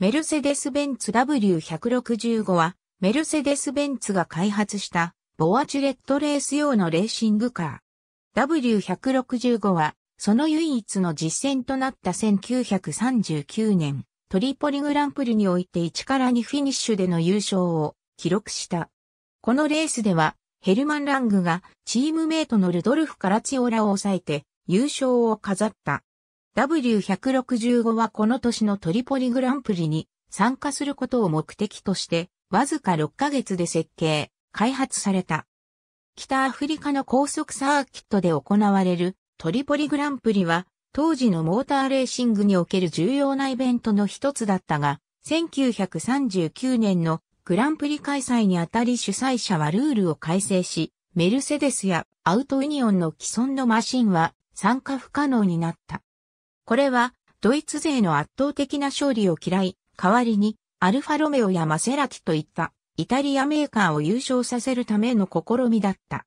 メルセデス・ベンツ W165 は、メルセデス・ベンツが開発した、ボアチュレットレース用のレーシングカー。W165 は、その唯一の実戦となった1939年、トリポリグランプリにおいて1から2フィニッシュでの優勝を記録した。このレースでは、ヘルマン・ラングがチームメイトのルドルフ・カラチオラを抑えて優勝を飾った。W165 はこの年のトリポリグランプリに参加することを目的として、わずか6ヶ月で設計、開発された。北アフリカの高速サーキットで行われるトリポリグランプリは、当時のモーターレーシングにおける重要なイベントの一つだったが、1939年のグランプリ開催にあたり主催者はルールを改正し、メルセデスやアウトユニオンの既存のマシンは参加不可能になった。これは、ドイツ勢の圧倒的な勝利を嫌い、代わりに、アルファロメオやマセラティといった、イタリアメーカーを優勝させるための試みだった。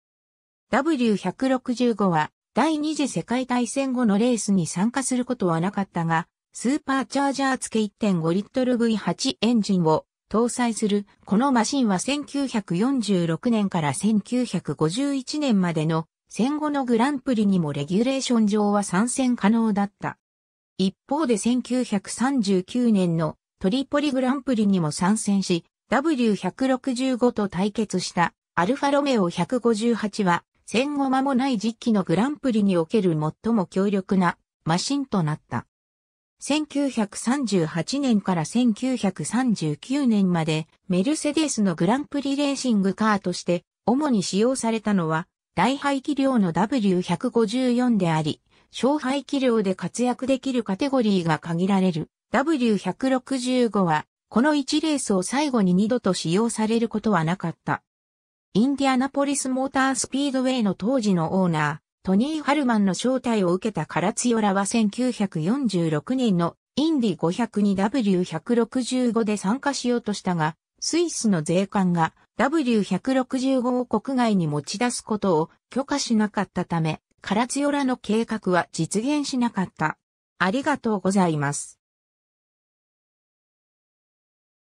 W165 は、第二次世界大戦後のレースに参加することはなかったが、スーパーチャージャー付け1.5リットル V8 エンジンを搭載する、このマシンは1946年から1951年までの戦後のグランプリにもレギュレーション上は参戦可能だった。一方で1939年のトリポリグランプリにも参戦し、W165 と対決したアルファロメオ158は戦後間もない実機のグランプリにおける最も強力なマシンとなった。1938年から1939年までメルセデスのグランプリレーシングカーとして主に使用されたのは大排気量の W154 であり、勝敗器量で活躍できるカテゴリーが限られる W165 は、この1レースを最後に2度と使用されることはなかった。インディアナポリスモータースピードウェイの当時のオーナー、トニー・ハルマンの招待を受けたカラツヨラは1946年のインディ5 0に w 1 6 5で参加しようとしたが、スイスの税関が W165 を国外に持ち出すことを許可しなかったため、カラチオラの計画は実現しなかった。ありがとうございます。